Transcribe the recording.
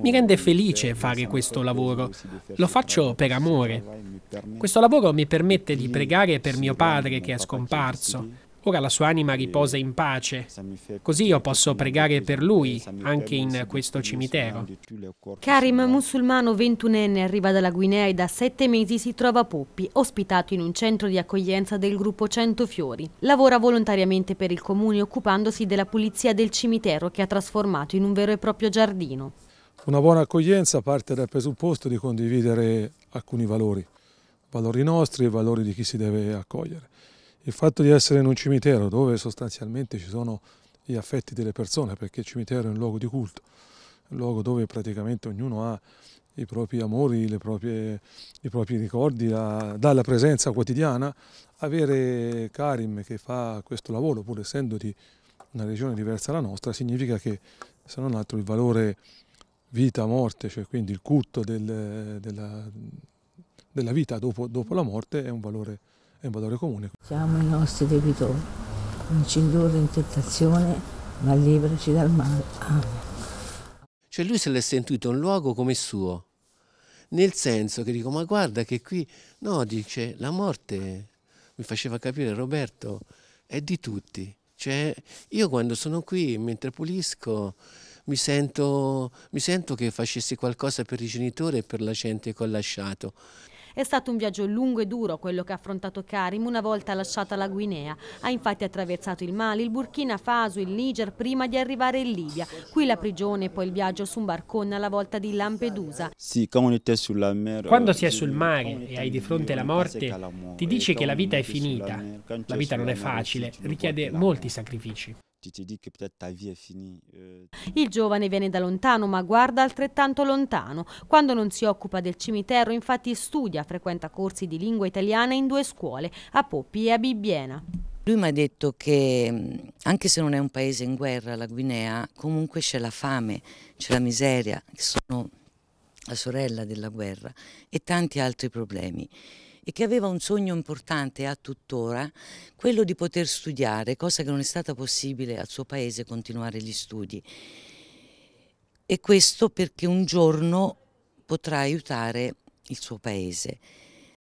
Mi rende felice fare questo lavoro. Lo faccio per amore. Questo lavoro mi permette di pregare per mio padre che è scomparso Ora la sua anima riposa in pace, così io posso pregare per lui anche in questo cimitero. Karim, musulmano ventunenne, arriva dalla Guinea e da sette mesi si trova a Poppi, ospitato in un centro di accoglienza del gruppo Cento Fiori. Lavora volontariamente per il comune occupandosi della pulizia del cimitero che ha trasformato in un vero e proprio giardino. Una buona accoglienza parte dal presupposto di condividere alcuni valori, valori nostri e valori di chi si deve accogliere il fatto di essere in un cimitero dove sostanzialmente ci sono gli affetti delle persone, perché il cimitero è un luogo di culto, un luogo dove praticamente ognuno ha i propri amori, proprie, i propri ricordi, la, dalla presenza quotidiana, avere Karim che fa questo lavoro, pur essendo di una regione diversa dalla nostra, significa che se non altro il valore vita-morte, cioè quindi il culto del, della, della, vita dopo, dopo la morte è un valore è un valore comune. Siamo i nostri debitori, non ci indurre in tentazione, ma liberaci dal male. Amen. Cioè lui se l'è sentito un luogo come suo, nel senso che dico ma guarda che qui, no, dice la morte, mi faceva capire Roberto, è di tutti. Cioè, io quando sono qui, mentre pulisco, mi sento, mi sento che facessi qualcosa per i genitori e per la gente che ho lasciato. È stato un viaggio lungo e duro quello che ha affrontato Karim una volta lasciata la Guinea. Ha infatti attraversato il Mali, il Burkina Faso, il Niger prima di arrivare in Libia. Qui la prigione e poi il viaggio su un barcone alla volta di Lampedusa. Quando si è sul mare e hai di fronte la morte, ti dici che la vita è finita. La vita non è facile, richiede molti sacrifici tu ti dici che peut-être ta vie è finita. Euh, Il giovane viene da lontano ma guarda altrettanto lontano. Quando non si occupa del cimitero infatti studia, frequenta corsi di lingua italiana in due scuole, a Poppi e a Bibbiena. Lui mi ha detto che mm, anche se non è un paese in guerra, la Guinea, comunque c'è la fame, c'è la miseria, sono la sorella della guerra e tanti altri problemi e che aveva un sogno importante a tuttora, quello di poter studiare, cosa che non è stata possibile al suo paese continuare gli studi. E questo perché un giorno potrà aiutare il suo paese.